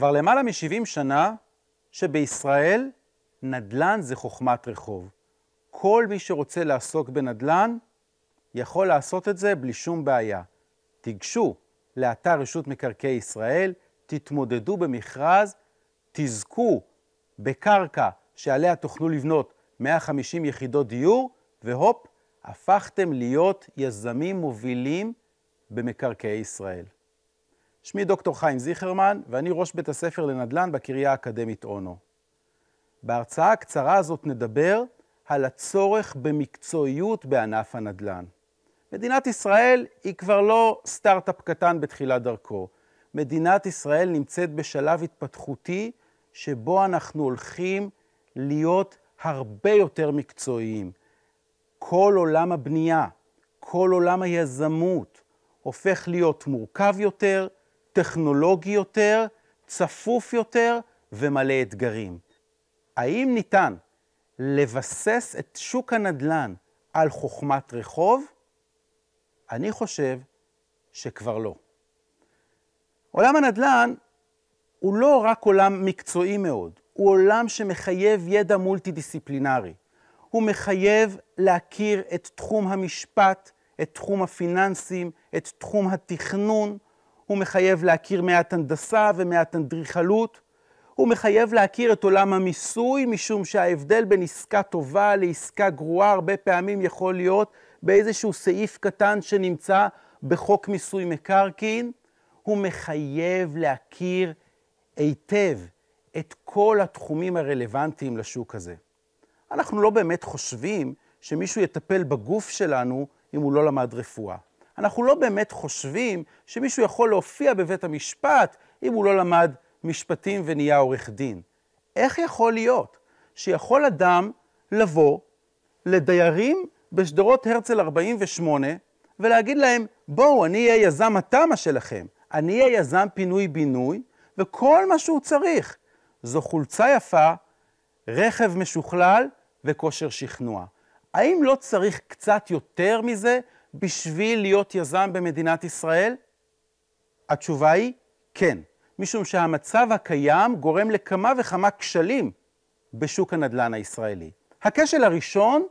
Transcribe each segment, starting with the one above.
כבר למעלה מ-70 שנה שבישראל נדל"ן זה חוכמת רחוב. כל מי שרוצה לעסוק בנדל"ן יכול לעשות את זה בלי שום בעיה. תיגשו לאתר רשות מקרקעי ישראל, תתמודדו במכרז, תזכו בקרקע שעליה תוכלו לבנות 150 יחידות דיור, והופ, הפכתם להיות יזמים מובילים במקרקעי ישראל. שמי דוקטור חיים זיכרמן, ואני ראש בית הספר לנדל"ן בקריה האקדמית אונו. בהרצאה הקצרה הזאת נדבר על הצורך במקצועיות בענף הנדל"ן. מדינת ישראל היא כבר לא סטארט-אפ קטן בתחילת דרכו. מדינת ישראל נמצאת בשלב התפתחותי שבו אנחנו הולכים להיות הרבה יותר מקצועיים. כל עולם הבנייה, כל עולם היזמות, הופך להיות מורכב יותר, טכנולוגי יותר, צפוף יותר ומלא אתגרים. האם ניתן לבסס את שוק הנדל"ן על חוכמת רחוב? אני חושב שכבר לא. עולם הנדל"ן הוא לא רק עולם מקצועי מאוד, הוא עולם שמחייב ידע מולטי-דיסציפלינרי. הוא מחייב להכיר את תחום המשפט, את תחום הפיננסים, את תחום התכנון, הוא מחייב להכיר מעט הנדסה ומעט אנדריכלות. הוא מחייב להכיר את עולם המיסוי, משום שההבדל בין עסקה טובה לעסקה גרועה הרבה פעמים יכול להיות באיזשהו סעיף קטן שנמצא בחוק מיסוי מקרקעין. הוא מחייב להכיר היטב את כל התחומים הרלוונטיים לשוק הזה. אנחנו לא באמת חושבים שמישהו יטפל בגוף שלנו אם הוא לא למד רפואה. אנחנו לא באמת חושבים שמישהו יכול להופיע בבית המשפט אם הוא לא למד משפטים ונהיה עורך דין. איך יכול להיות שיכול אדם לבוא לדיירים בשדרות הרצל 48 ולהגיד להם, בואו, אני אהיה יזם התמ"א שלכם, אני אהיה יזם פינוי-בינוי, וכל מה שהוא צריך זו חולצה יפה, רכב משוכלל וכושר שכנוע. האם לא צריך קצת יותר מזה בשביל להיות יזם במדינת ישראל? התשובה היא כן, משום שהמצב הקיים גורם לכמה וכמה כשלים בשוק הנדל"ן הישראלי. הכשל הראשון,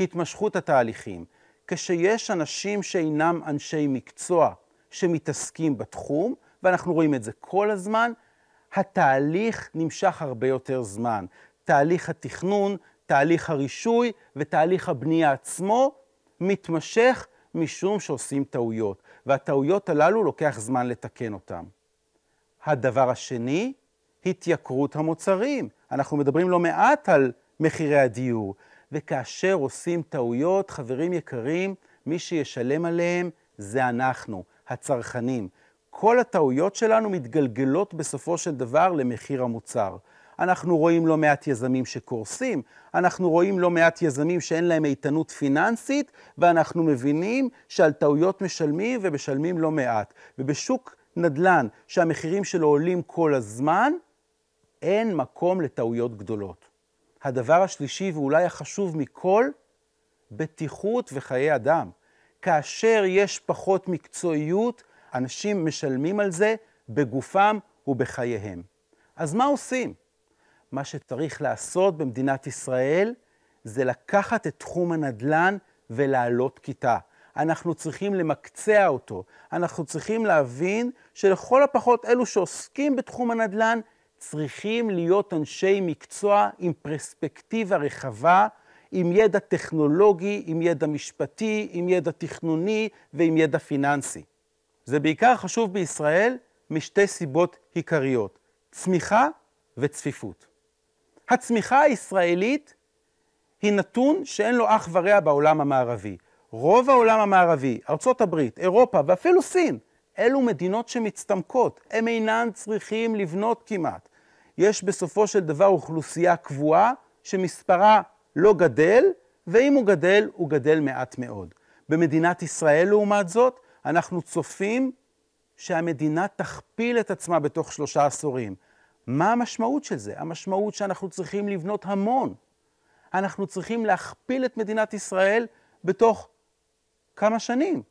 התמשכות התהליכים. כשיש אנשים שאינם אנשי מקצוע שמתעסקים בתחום, ואנחנו רואים את זה כל הזמן, התהליך נמשך הרבה יותר זמן. תהליך התכנון, תהליך הרישוי ותהליך הבנייה עצמו מתמשך משום שעושים טעויות, והטעויות הללו לוקח זמן לתקן אותן. הדבר השני, התייקרות המוצרים. אנחנו מדברים לא מעט על מחירי הדיור, וכאשר עושים טעויות, חברים יקרים, מי שישלם עליהם זה אנחנו, הצרכנים. כל הטעויות שלנו מתגלגלות בסופו של דבר למחיר המוצר. אנחנו רואים לא מעט יזמים שקורסים, אנחנו רואים לא מעט יזמים שאין להם איתנות פיננסית, ואנחנו מבינים שעל טעויות משלמים ומשלמים לא מעט. ובשוק נדל"ן שהמחירים שלו עולים כל הזמן, אין מקום לטעויות גדולות. הדבר השלישי ואולי החשוב מכל, בטיחות וחיי אדם. כאשר יש פחות מקצועיות, אנשים משלמים על זה בגופם ובחייהם. אז מה עושים? מה שצריך לעשות במדינת ישראל זה לקחת את תחום הנדל"ן ולעלות כיתה. אנחנו צריכים למקצע אותו. אנחנו צריכים להבין שלכל הפחות אלו שעוסקים בתחום הנדל"ן צריכים להיות אנשי מקצוע עם פרספקטיבה רחבה, עם ידע טכנולוגי, עם ידע משפטי, עם ידע תכנוני ועם ידע פיננסי. זה בעיקר חשוב בישראל משתי סיבות עיקריות, צמיחה וצפיפות. הצמיחה הישראלית היא נתון שאין לו אח ורע בעולם המערבי. רוב העולם המערבי, ארה"ב, אירופה ואפילו סין, אלו מדינות שמצטמקות, הם אינן צריכים לבנות כמעט. יש בסופו של דבר אוכלוסייה קבועה שמספרה לא גדל, ואם הוא גדל, הוא גדל מעט מאוד. במדינת ישראל, לעומת זאת, אנחנו צופים שהמדינה תכפיל את עצמה בתוך שלושה עשורים. מה המשמעות של זה? המשמעות שאנחנו צריכים לבנות המון. אנחנו צריכים להכפיל את מדינת ישראל בתוך כמה שנים.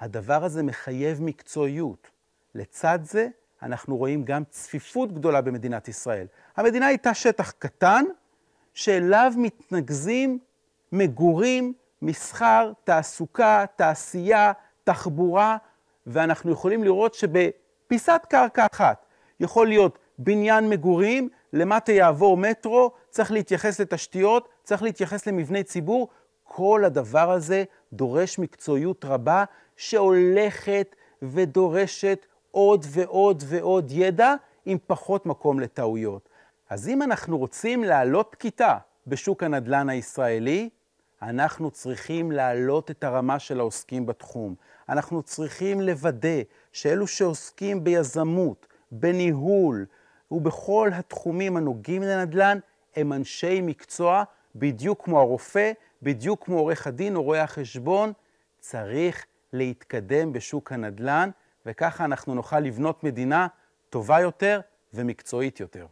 הדבר הזה מחייב מקצועיות. לצד זה, אנחנו רואים גם צפיפות גדולה במדינת ישראל. המדינה הייתה שטח קטן, שאליו מתנקזים מגורים, מסחר, תעסוקה, תעשייה, תחבורה, ואנחנו יכולים לראות שבפיסת קרקע אחת יכול להיות בניין מגורים, למטה יעבור מטרו, צריך להתייחס לתשתיות, צריך להתייחס למבני ציבור. כל הדבר הזה דורש מקצועיות רבה שהולכת ודורשת עוד ועוד ועוד ידע עם פחות מקום לטעויות. אז אם אנחנו רוצים להעלות כיתה בשוק הנדל"ן הישראלי, אנחנו צריכים להעלות את הרמה של העוסקים בתחום. אנחנו צריכים לוודא שאלו שעוסקים ביזמות, בניהול, ובכל התחומים הנוגעים לנדל"ן הם אנשי מקצוע, בדיוק כמו הרופא, בדיוק כמו עורך הדין או רואה החשבון. צריך להתקדם בשוק הנדל"ן, וככה אנחנו נוכל לבנות מדינה טובה יותר ומקצועית יותר.